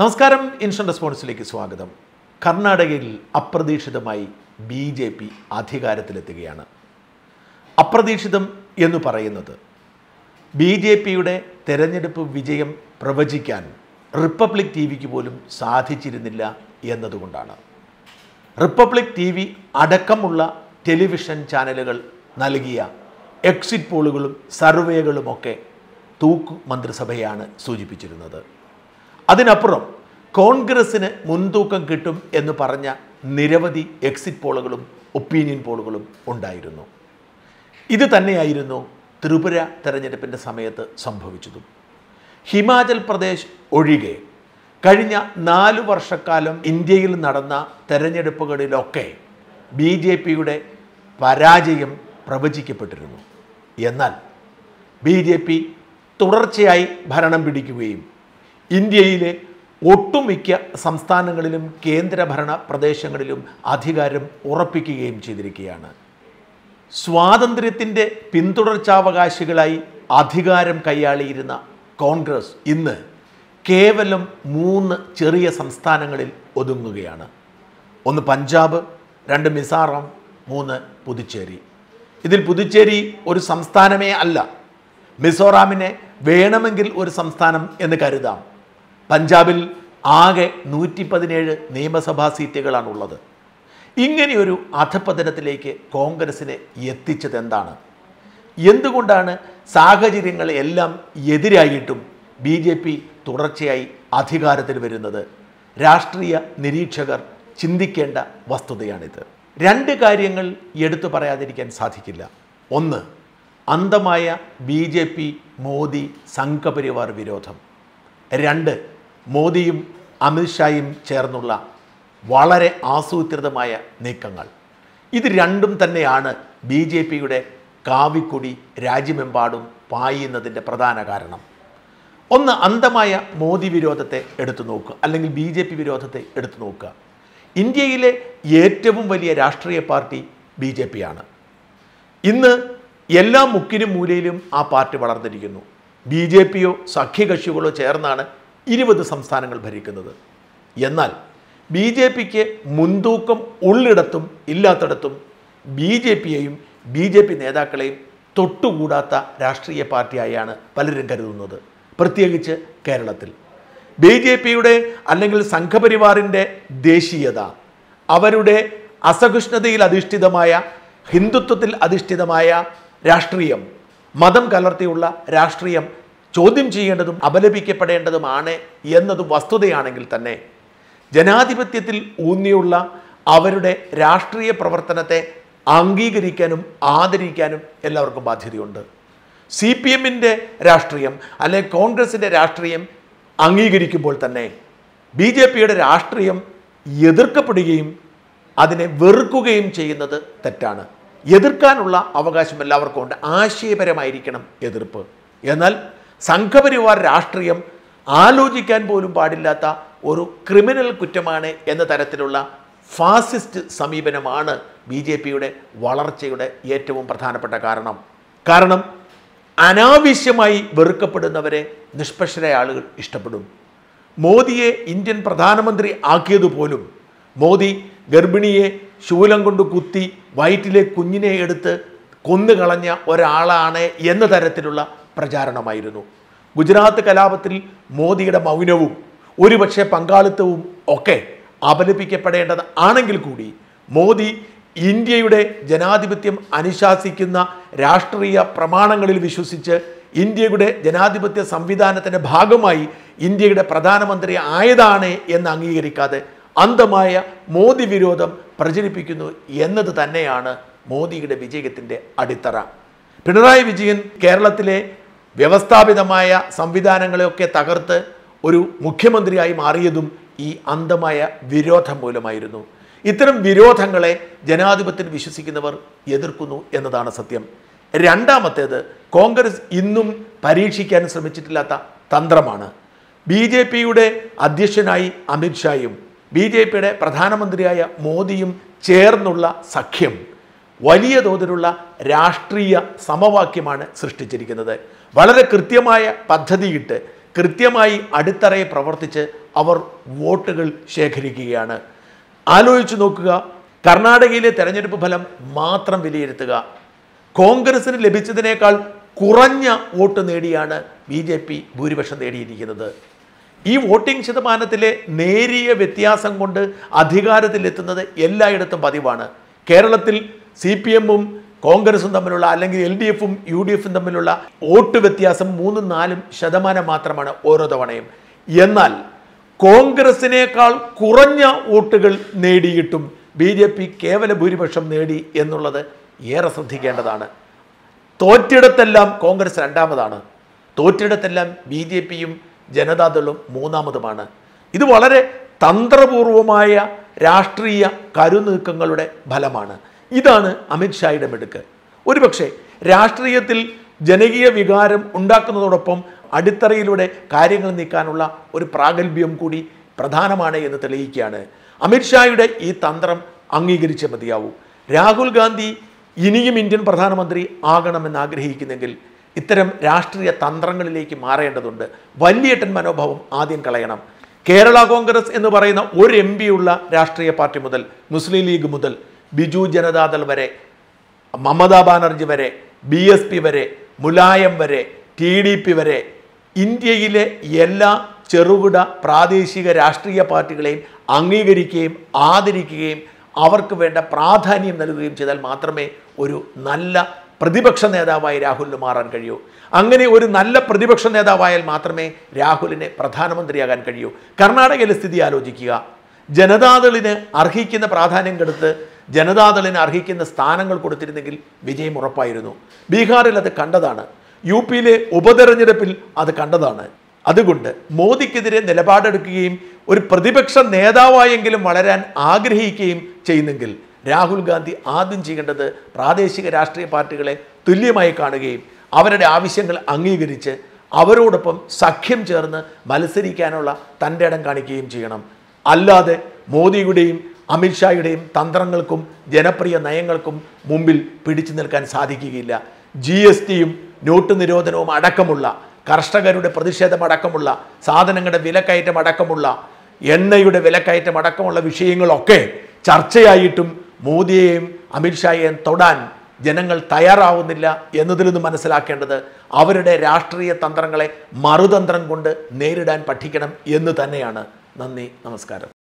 നമസ്കാരം ഇൻഷൻ റെസ്പോൺസിലേക്ക് സ്വാഗതം കർണാടകയിൽ അപ്രതീക്ഷിതമായി ബി ജെ പി അധികാരത്തിലെത്തുകയാണ് അപ്രതീക്ഷിതം എന്ന് പറയുന്നത് ബി ജെ പിയുടെ തെരഞ്ഞെടുപ്പ് വിജയം പ്രവചിക്കാൻ റിപ്പബ്ലിക് ടി വിക്ക് പോലും സാധിച്ചിരുന്നില്ല എന്നതുകൊണ്ടാണ് റിപ്പബ്ലിക് ടി വി അടക്കമുള്ള ടെലിവിഷൻ ചാനലുകൾ നൽകിയ എക്സിറ്റ് പോളുകളും സർവേകളുമൊക്കെ തൂക്ക് മന്ത്രിസഭയാണ് സൂചിപ്പിച്ചിരുന്നത് അതിനപ്പുറം കോൺഗ്രസ്സിന് മുൻതൂക്കം കിട്ടും എന്ന് പറഞ്ഞ നിരവധി എക്സിറ്റ് പോളുകളും ഒപ്പീനിയൻ പോളുകളും ഉണ്ടായിരുന്നു ഇത് തന്നെയായിരുന്നു ത്രിപുര തെരഞ്ഞെടുപ്പിൻ്റെ സമയത്ത് സംഭവിച്ചതും ഹിമാചൽ പ്രദേശ് ഒഴികെ കഴിഞ്ഞ നാല് വർഷക്കാലം ഇന്ത്യയിൽ നടന്ന തെരഞ്ഞെടുപ്പുകളിലൊക്കെ ബി ജെ പിയുടെ പരാജയം പ്രവചിക്കപ്പെട്ടിരുന്നു എന്നാൽ ബി ജെ പി തുടർച്ചയായി ഭരണം പിടിക്കുകയും ഇന്ത്യയിലെ ഒട്ടുമിക്ക സംസ്ഥാനങ്ങളിലും കേന്ദ്രഭരണ പ്രദേശങ്ങളിലും അധികാരം ഉറപ്പിക്കുകയും ചെയ്തിരിക്കുകയാണ് സ്വാതന്ത്ര്യത്തിൻ്റെ പിന്തുടർച്ചാവകാശികളായി അധികാരം കൈയാളിയിരുന്ന കോൺഗ്രസ് ഇന്ന് കേവലം മൂന്ന് ചെറിയ സംസ്ഥാനങ്ങളിൽ ഒതുങ്ങുകയാണ് ഒന്ന് പഞ്ചാബ് രണ്ട് മിസോറാം മൂന്ന് പുതുച്ചേരി ഇതിൽ പുതുച്ചേരി ഒരു സംസ്ഥാനമേ അല്ല മിസോറാമിനെ വേണമെങ്കിൽ ഒരു സംസ്ഥാനം എന്ന് കരുതാം പഞ്ചാബിൽ ആകെ നൂറ്റി പതിനേഴ് നിയമസഭാ സീറ്റുകളാണുള്ളത് ഇങ്ങനെയൊരു അധപ്പതനത്തിലേക്ക് കോൺഗ്രസിനെ എത്തിച്ചത് എന്താണ് എന്തുകൊണ്ടാണ് സാഹചര്യങ്ങളെല്ലാം എതിരായിട്ടും ബി ജെ പി തുടർച്ചയായി അധികാരത്തിൽ വരുന്നത് രാഷ്ട്രീയ നിരീക്ഷകർ ചിന്തിക്കേണ്ട വസ്തുതയാണിത് രണ്ട് കാര്യങ്ങൾ എടുത്തു പറയാതിരിക്കാൻ സാധിക്കില്ല ഒന്ന് അന്തമായ B J P Modi Sangh Parivar വിരോധം രണ്ട് മോദിയും അമിത്ഷായും ചേർന്നുള്ള വളരെ ആസൂത്രിതമായ നീക്കങ്ങൾ ഇത് രണ്ടും തന്നെയാണ് ബി ജെ പിയുടെ കാവിക്കൊടി രാജ്യമെമ്പാടും പായുന്നതിൻ്റെ പ്രധാന കാരണം ഒന്ന് അന്ധമായ മോദി വിരോധത്തെ എടുത്തു നോക്കുക അല്ലെങ്കിൽ ബി ജെ പി വിരോധത്തെ എടുത്തു നോക്കുക ഇന്ത്യയിലെ ഏറ്റവും വലിയ രാഷ്ട്രീയ പാർട്ടി ബി ജെ ആണ് ഇന്ന് എല്ലാ മുക്കിനും മൂലയിലും ആ പാർട്ടി വളർന്നിരിക്കുന്നു ബി ജെ പിയോ സഖ്യകക്ഷികളോ ചേർന്നാണ് ഇരുപത് സംസ്ഥാനങ്ങൾ ഭരിക്കുന്നത് എന്നാൽ ബി ജെ പിക്ക് മുൻതൂക്കം ഉള്ളിടത്തും ഇല്ലാത്തിടത്തും ബി ജെ പിയെയും ബി ജെ പി നേതാക്കളെയും തൊട്ടുകൂടാത്ത രാഷ്ട്രീയ പാർട്ടിയായാണ് പലരും കരുതുന്നത് പ്രത്യേകിച്ച് കേരളത്തിൽ ബി ജെ പിയുടെ അല്ലെങ്കിൽ സംഘപരിവാറിൻ്റെ ദേശീയത അവരുടെ അസഹിഷ്ണുതയിൽ അധിഷ്ഠിതമായ ഹിന്ദുത്വത്തിൽ അധിഷ്ഠിതമായ രാഷ്ട്രീയം മതം കലർത്തിയുള്ള രാഷ്ട്രീയം ചോദ്യം ചെയ്യേണ്ടതും അപലപിക്കപ്പെടേണ്ടതുമാണ് എന്നത് വസ്തുതയാണെങ്കിൽ തന്നെ ജനാധിപത്യത്തിൽ ഊന്നിയുള്ള അവരുടെ രാഷ്ട്രീയ പ്രവർത്തനത്തെ അംഗീകരിക്കാനും ആദരിക്കാനും എല്ലാവർക്കും ബാധ്യതയുണ്ട് സി പി എമ്മിൻ്റെ രാഷ്ട്രീയം അല്ലെങ്കിൽ കോൺഗ്രസിൻ്റെ രാഷ്ട്രീയം അംഗീകരിക്കുമ്പോൾ തന്നെ ബി ജെ പിയുടെ രാഷ്ട്രീയം എതിർക്കപ്പെടുകയും അതിനെ വെറുക്കുകയും ചെയ്യുന്നത് തെറ്റാണ് എതിർക്കാനുള്ള അവകാശം എല്ലാവർക്കും ഉണ്ട് ആശയപരമായിരിക്കണം എതിർപ്പ് എന്നാൽ സംഘപരിവാർ രാഷ്ട്രീയം ആലോചിക്കാൻ പോലും പാടില്ലാത്ത ഒരു ക്രിമിനൽ കുറ്റമാണ് എന്ന തരത്തിലുള്ള ഫാസിസ്റ്റ് സമീപനമാണ് ബി ജെ പിയുടെ വളർച്ചയുടെ ഏറ്റവും പ്രധാനപ്പെട്ട കാരണം കാരണം അനാവശ്യമായി വെറുക്കപ്പെടുന്നവരെ നിഷ്പക്ഷരായ ആളുകൾ ഇഷ്ടപ്പെടും മോദിയെ ഇന്ത്യൻ പ്രധാനമന്ത്രി ആക്കിയതുപോലും മോദി ഗർഭിണിയെ ശൂലം കൊണ്ട് കുത്തി വയറ്റിലെ കുഞ്ഞിനെ എടുത്ത് കൊന്നുകളഞ്ഞ ഒരാളാണ് എന്ന തരത്തിലുള്ള പ്രചാരണമായിരുന്നു ഗുജറാത്ത് കലാപത്തിൽ മോദിയുടെ മൗനവും ഒരുപക്ഷെ പങ്കാളിത്തവും ഒക്കെ അപലപിക്കപ്പെടേണ്ടത് ആണെങ്കിൽ കൂടി മോദി ഇന്ത്യയുടെ ജനാധിപത്യം അനുശാസിക്കുന്ന രാഷ്ട്രീയ പ്രമാണങ്ങളിൽ വിശ്വസിച്ച് ഇന്ത്യയുടെ ജനാധിപത്യ സംവിധാനത്തിൻ്റെ ഭാഗമായി ഇന്ത്യയുടെ പ്രധാനമന്ത്രി ആയതാണ് എന്ന് അംഗീകരിക്കാതെ അന്ധമായ മോദി വിരോധം പ്രചരിപ്പിക്കുന്നു എന്നത് തന്നെയാണ് മോദിയുടെ വിജയത്തിൻ്റെ അടിത്തറ പിണറായി വിജയൻ കേരളത്തിലെ വ്യവസ്ഥാപിതമായ സംവിധാനങ്ങളെയൊക്കെ തകർത്ത് ഒരു മുഖ്യമന്ത്രിയായി മാറിയതും ഈ അന്ധമായ വിരോധം മൂലമായിരുന്നു ഇത്തരം വിരോധങ്ങളെ ജനാധിപത്യത്തിൽ വിശ്വസിക്കുന്നവർ എതിർക്കുന്നു എന്നതാണ് സത്യം രണ്ടാമത്തേത് കോൺഗ്രസ് ഇന്നും പരീക്ഷിക്കാൻ ശ്രമിച്ചിട്ടില്ലാത്ത തന്ത്രമാണ് ബി ജെ പിയുടെ അധ്യക്ഷനായി അമിത്ഷായും ബി ജെ പിയുടെ പ്രധാനമന്ത്രിയായ മോദിയും ചേർന്നുള്ള സഖ്യം വലിയ തോതിലുള്ള രാഷ്ട്രീയ സമവാക്യമാണ് സൃഷ്ടിച്ചിരിക്കുന്നത് വളരെ കൃത്യമായ പദ്ധതിയിട്ട് കൃത്യമായി അടിത്തറയെ പ്രവർത്തിച്ച് അവർ വോട്ടുകൾ ശേഖരിക്കുകയാണ് ആലോചിച്ച് നോക്കുക കർണാടകയിലെ തെരഞ്ഞെടുപ്പ് ഫലം മാത്രം വിലയിരുത്തുക കോൺഗ്രസിന് ലഭിച്ചതിനേക്കാൾ കുറഞ്ഞ വോട്ട് നേടിയാണ് ബി ജെ പി ഭൂരിപക്ഷം നേടിയിരിക്കുന്നത് ഈ വോട്ടിംഗ് ശതമാനത്തിലെ നേരിയ വ്യത്യാസം കൊണ്ട് അധികാരത്തിലെത്തുന്നത് എല്ലായിടത്തും പതിവാണ് കേരളത്തിൽ സി പി എമ്മും കോൺഗ്രസും തമ്മിലുള്ള അല്ലെങ്കിൽ എൽ ഡി എഫും യു ഡി എഫും തമ്മിലുള്ള വോട്ട് വ്യത്യാസം മൂന്നും നാലും ശതമാനം മാത്രമാണ് ഓരോ തവണയും എന്നാൽ കോൺഗ്രസിനേക്കാൾ കുറഞ്ഞ വോട്ടുകൾ നേടിയിട്ടും ബി ജെ പി കേവല ഭൂരിപക്ഷം നേടി എന്നുള്ളത് ഏറെ ശ്രദ്ധിക്കേണ്ടതാണ് തോറ്റിടത്തെല്ലാം കോൺഗ്രസ് രണ്ടാമതാണ് തോറ്റിടത്തെല്ലാം ബി ജെ പിയും ജനതാദളും മൂന്നാമതുമാണ് ഇത് വളരെ തന്ത്രപൂർവമായ രാഷ്ട്രീയ കരുനീക്കങ്ങളുടെ ഫലമാണ് ഇതാണ് അമിത്ഷായുടെ മിടുക്ക് ഒരുപക്ഷെ രാഷ്ട്രീയത്തിൽ ജനകീയ വികാരം ഉണ്ടാക്കുന്നതോടൊപ്പം അടിത്തറയിലൂടെ കാര്യങ്ങൾ നീക്കാനുള്ള ഒരു പ്രാഗൽഭ്യം കൂടി പ്രധാനമാണ് എന്ന് തെളിയിക്കുകയാണ് അമിത്ഷായുടെ ഈ തന്ത്രം അംഗീകരിച്ച് മതിയാവൂ രാഹുൽ ഗാന്ധി ഇനിയും ഇന്ത്യൻ പ്രധാനമന്ത്രി ആകണമെന്ന് ആഗ്രഹിക്കുന്നെങ്കിൽ ഇത്തരം രാഷ്ട്രീയ തന്ത്രങ്ങളിലേക്ക് മാറേണ്ടതുണ്ട് വലിയേട്ടൻ മനോഭാവം ആദ്യം കളയണം കേരള കോൺഗ്രസ് എന്ന് പറയുന്ന ഒരു എം ഉള്ള രാഷ്ട്രീയ പാർട്ടി മുതൽ മുസ്ലിം ലീഗ് മുതൽ ബിജു ജനതാദൾ വരെ മമതാ ബാനർജി വരെ ബി എസ് പി വരെ മുലായം വരെ ടി ഡി പി വരെ ഇന്ത്യയിലെ എല്ലാ ചെറുകിട പ്രാദേശിക രാഷ്ട്രീയ പാർട്ടികളെയും അംഗീകരിക്കുകയും ആദരിക്കുകയും അവർക്ക് വേണ്ട പ്രാധാന്യം നൽകുകയും ചെയ്താൽ മാത്രമേ ഒരു നല്ല പ്രതിപക്ഷ നേതാവായി രാഹുലിന് മാറാൻ കഴിയൂ അങ്ങനെ ഒരു നല്ല പ്രതിപക്ഷ നേതാവായാൽ മാത്രമേ രാഹുലിനെ പ്രധാനമന്ത്രിയാകാൻ കഴിയൂ കർണാടകയിലെ സ്ഥിതി ആലോചിക്കുക ജനതാദളിന് അർഹിക്കുന്ന പ്രാധാന്യം കൊടുത്ത് ജനതാദളിന് അർഹിക്കുന്ന സ്ഥാനങ്ങൾ കൊടുത്തിരുന്നെങ്കിൽ വിജയം ഉറപ്പായിരുന്നു ബീഹാറിൽ അത് കണ്ടതാണ് യു പിയിലെ ഉപതെരഞ്ഞെടുപ്പിൽ അത് കണ്ടതാണ് അതുകൊണ്ട് മോദിക്കെതിരെ നിലപാടെടുക്കുകയും ഒരു പ്രതിപക്ഷ നേതാവായെങ്കിലും വളരാൻ ആഗ്രഹിക്കുകയും ചെയ്യുന്നെങ്കിൽ രാഹുൽ ഗാന്ധി ആദ്യം ചെയ്യേണ്ടത് പ്രാദേശിക രാഷ്ട്രീയ പാർട്ടികളെ തുല്യമായി കാണുകയും അവരുടെ ആവശ്യങ്ങൾ അംഗീകരിച്ച് അവരോടൊപ്പം സഖ്യം ചേർന്ന് മത്സരിക്കാനുള്ള തൻ്റെ ഇടം കാണിക്കുകയും ചെയ്യണം അല്ലാതെ മോദിയുടെയും അമിത്ഷായുടെയും തന്ത്രങ്ങൾക്കും ജനപ്രിയ നയങ്ങൾക്കും മുമ്പിൽ പിടിച്ചു നിൽക്കാൻ സാധിക്കുകയില്ല ജി എസ് ടിയും നോട്ട് നിരോധനവും അടക്കമുള്ള കർഷകരുടെ പ്രതിഷേധമടക്കമുള്ള സാധനങ്ങളുടെ വിലക്കയറ്റം അടക്കമുള്ള എണ്ണയുടെ വിലക്കയറ്റം അടക്കമുള്ള വിഷയങ്ങളൊക്കെ ചർച്ചയായിട്ടും മോദിയെയും അമിത്ഷായെയും തൊടാൻ ജനങ്ങൾ തയ്യാറാവുന്നില്ല എന്നതിൽ നിന്ന് മനസ്സിലാക്കേണ്ടത് അവരുടെ രാഷ്ട്രീയ തന്ത്രങ്ങളെ മറുതന്ത്രം കൊണ്ട് നേരിടാൻ പഠിക്കണം എന്ന് തന്നെയാണ് നന്ദി നമസ്കാരം